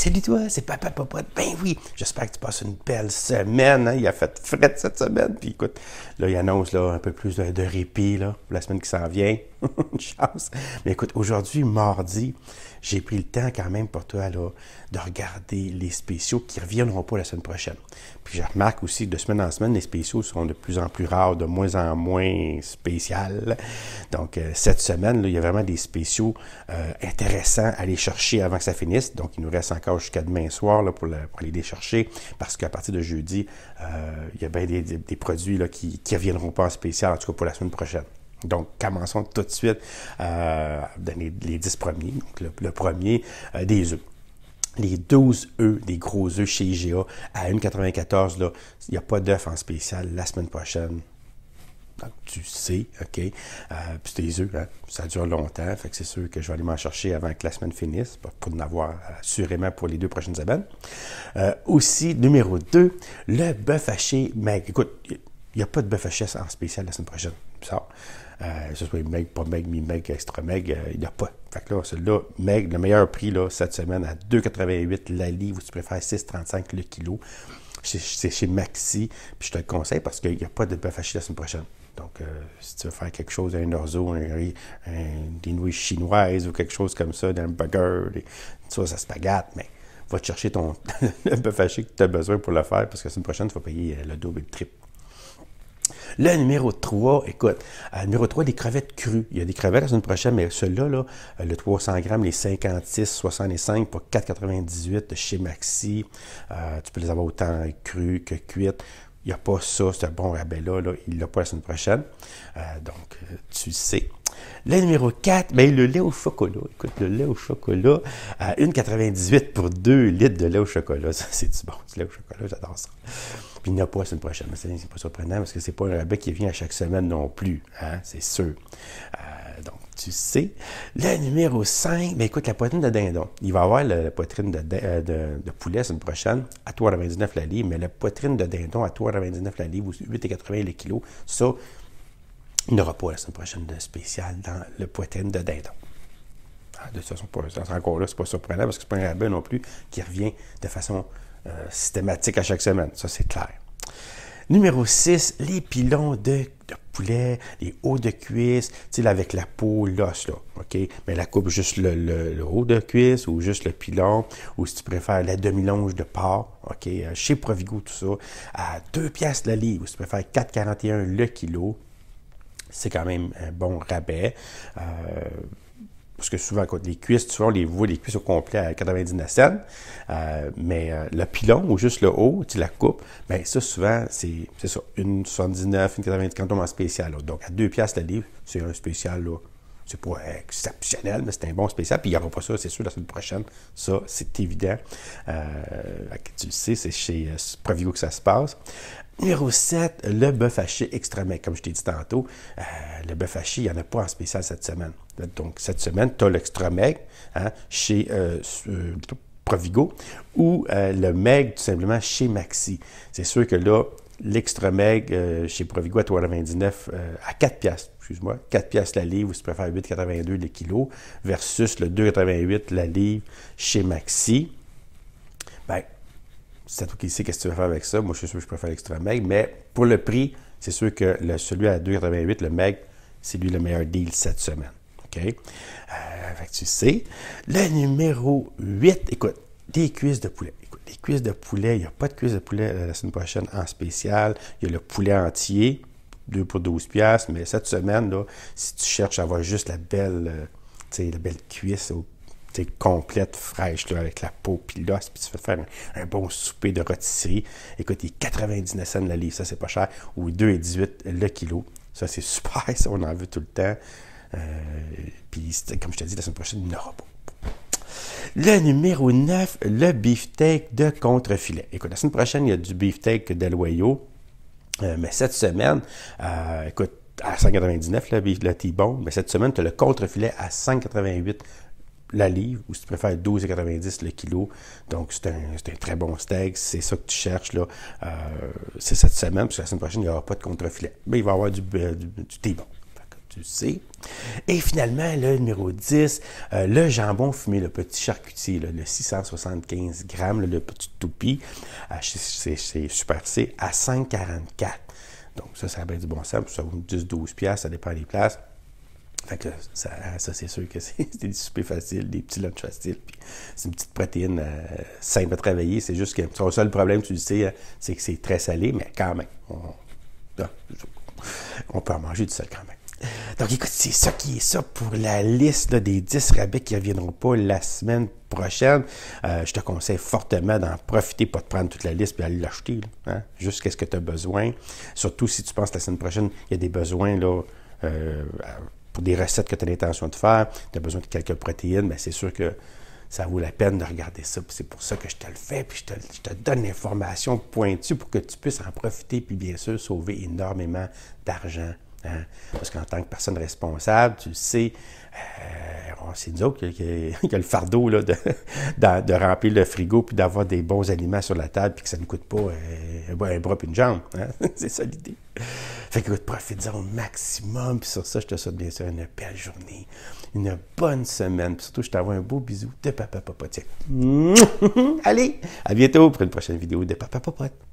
salut toi, c'est Papa Popote. Ben oui, j'espère que tu passes une belle semaine. Hein. Il a fait fret cette semaine. Puis écoute, là, il annonce là, un peu plus de, répit là, pour la semaine qui s'en vient. une Mais écoute, aujourd'hui, mardi, j'ai pris le temps quand même pour toi là, de regarder les spéciaux qui ne reviendront pas la semaine prochaine. Puis je remarque aussi de semaine en semaine, les spéciaux sont de plus en plus rares, de moins en moins spéciales. Donc euh, cette semaine, il y a vraiment des spéciaux euh, intéressants à aller chercher avant que ça finisse. Donc il nous reste encore jusqu'à demain soir là, pour, aller les chercher parce qu'à partir de jeudi, euh, il y a bien des, produits qui ne reviendront pas en spécial, en tout cas pour la semaine prochaine. Donc, commençons tout de suite euh, les, les, 10 premiers. Donc, le, premier euh, des œufs les 12 œufs, des gros œufs chez IGA à 1,94, il n'y a pas d'œuf en spécial la semaine prochaine. Donc, tu sais, OK? Euh, puis tes œufs, hein, ça dure longtemps, fait que c'est sûr que je vais aller m'en chercher avant que la semaine finisse, pour en avoir euh, assurément pour les deux prochaines semaines. Euh, aussi, numéro 2, le bœuf haché. Mais écoute, il n'y a pas de bœuf haché en spécial la semaine prochaine. ça que euh, ce soit Meg, pas Meg, mi-Meg, extra Meg, euh, il n'y a pas. Fait là, celui-là, Meg, le meilleur prix là, cette semaine à 2,88 la livre, tu préfères 6,35 le kilo. C'est chez Maxi, puis je te le conseille parce qu'il n'y a pas de bœuf haché la semaine prochaine. Donc, euh, si tu veux faire quelque chose, un orzo, un, des nouilles chinoises ou quelque chose comme ça, d'un burger, des, ça, ça se mais va te chercher ton, le bœuf haché que tu as besoin pour le faire parce que la semaine prochaine, tu vas payer le double et le triple. Le numéro 3, écoute, le euh, numéro 3, des crevettes crues. Il y a des crevettes la semaine prochaine, mais celui-là, euh, le 300 grammes, les 56, 65 pour 4,98 chez Maxi. Euh, tu peux les avoir autant crues que cuites il n'y a pas ça, ce bon rabais-là, là, il l'a pas la semaine prochaine. Euh, donc, euh, tu sais. Le numéro 4, ben, le lait au chocolat. Écoute, le lait au chocolat, à euh, 1,98 pour 2 litres de lait au chocolat. Ça, c'est du bon, du lait au chocolat, j'adore ça. Puis il n'y a pas la semaine prochaine. Mais c'est pas surprenant parce que c'est pas un rabais qui vient à chaque semaine non plus. Hein? C'est sûr tu sais. Le numéro 5, mais ben, écoute, la poitrine de dindon. Il va avoir la, poitrine de, euh, de, de, poulet semaine prochaine à 3,99 la livre, mais la poitrine de dindon à 3,99 la livre ou 8,80 le kilo, ça, il n'y pas la semaine prochaine de spécial dans le poitrine de dindon. Ah, de toute façon, c'est encore là, c'est pas surprenant parce que c'est pas un rabais non plus qui revient de façon euh, systématique à chaque semaine. Ça, c'est clair. Numéro 6, les pilons de, poulet, les hauts de cuisse, avec la peau, l'os, là, OK? Mais la coupe juste le, haut de cuisse ou juste le pilon, ou si tu préfères la demi-longe de porc, OK? Euh, chez Provigo, tout ça, à 2 piastres le livre, ou si tu préfères 4,41 le kilo, c'est quand même un bon rabais. Euh, parce que souvent, les cuisses, tu vois, on les voit les cuisses au complet à 99 cents, euh, mais euh, le pilon ou juste le haut, tu la coupes, bien ça, souvent, c'est ça, une 79, une 90 quand on en spécial. Donc, à 2 piastres le livre, c'est un spécial, là. C'est pas exceptionnel, mais c'est un bon spécial. Puis il n'y aura pas ça, c'est sûr, la semaine prochaine. Ça, c'est évident. Euh, tu le sais, c'est chez Provigo que ça se passe. Numéro 7, le bœuf haché extra Comme je t'ai dit tantôt, le bœuf haché, il n'y en a pas en spécial cette semaine. Donc, cette semaine, tu as l'extra meg hein, chez euh, Provigo ou euh, le meg tout simplement chez Maxi. C'est sûr que là, l'extra meg euh, chez Provigo à 3,99 à 4 excuse-moi, 4 pièces la livre, ou si tu préfères 8,82 le kilo, versus le 2,88 la livre chez Maxi. Bien, c'est à toi qui sais qu'est-ce que tu vas faire avec ça. Moi, je suis sûr que je préfère l'extra mais pour le prix, c'est sûr que le, celui à 2,88, le meg, c'est lui le meilleur deal cette semaine. OK? Euh, tu sais. Le numéro 8, écoute, des cuisses de poulet. Écoute, les cuisses de poulet, il n'y a pas de cuisses de poulet euh, la semaine prochaine en spécial. Il y a le poulet entier, 2 pour 12 pièces Mais cette semaine, si tu cherches à avoir juste la belle, euh, la belle cuisse complète, fraîche, avec la peau, puis l'os, puis tu fais faire un, bon souper de rôtisserie. Écoute, il est 99 cents la livre, ça c'est pas cher, ou 2,18 le kilo. Ça c'est super, ça on en veut tout le temps. Euh, puis, comme je te dis, la semaine prochaine, il n'y aura pas. Le numéro 9, le beefsteak de contrefilet. Écoute, la semaine prochaine, il y a du beefsteak de Loyaux. Euh, mais cette semaine, euh, écoute, à 199 le, le t mais cette semaine, tu as le contrefilet à 188 la livre, ou si tu préfères 12,90 le kilo. Donc, c'est un, très bon steak. C'est ça que tu cherches, là. c'est cette semaine, parce que la semaine prochaine, il n'y aura pas de contrefilet. Mais il va y avoir du, du, tu sais. Et finalement, le numéro 10, euh, le jambon fumé, le petit charcutier, le 675 grammes, le petit toupie, euh, c'est super à 5,44. Donc ça, ça va être du bon sens, ça vaut 10-12 piastres, ça dépend des places. Fait ça, c'est sûr que c'est des soupers faciles, des petits lunchs faciles, puis c'est une petite protéine euh, simple à travailler. C'est juste que son seul problème, tu le sais, c'est que c'est très salé, mais quand même, on, on peut en manger du sel quand même. Donc, écoute, c'est ça qui est ça pour la liste des 10 rabais qui ne reviendront pas la semaine prochaine. Euh, je te conseille fortement d'en profiter, pas de prendre toute la liste et aller l'acheter. Hein, juste qu'est-ce que tu as besoin. Surtout si tu penses que la semaine prochaine, il y a des besoins euh, pour des recettes que tu as l'intention de faire. Tu as besoin de quelques protéines, mais ben, c'est sûr que ça vaut la peine de regarder ça. C'est pour ça que je te le fais, puis je te, je te donne l'information pointue pour que tu puisses en profiter, puis bien sûr sauver énormément d'argent Hein? Parce qu'en tant que personne responsable, tu le sais, euh, on oh, c'est nous autres qui a, le fardeau là, de, remplir le frigo puis d'avoir des bons aliments sur la table puis que ça ne coûte pas euh, un bras puis une jambe. Hein? c'est ça l'idée. Fait que profite-en au maximum. Puis sur ça, je te souhaite bien sûr une belle journée, une bonne semaine. Puis surtout, je t'envoie un beau bisou de Papa tiens, Allez, à bientôt pour une prochaine vidéo de Papa Popote.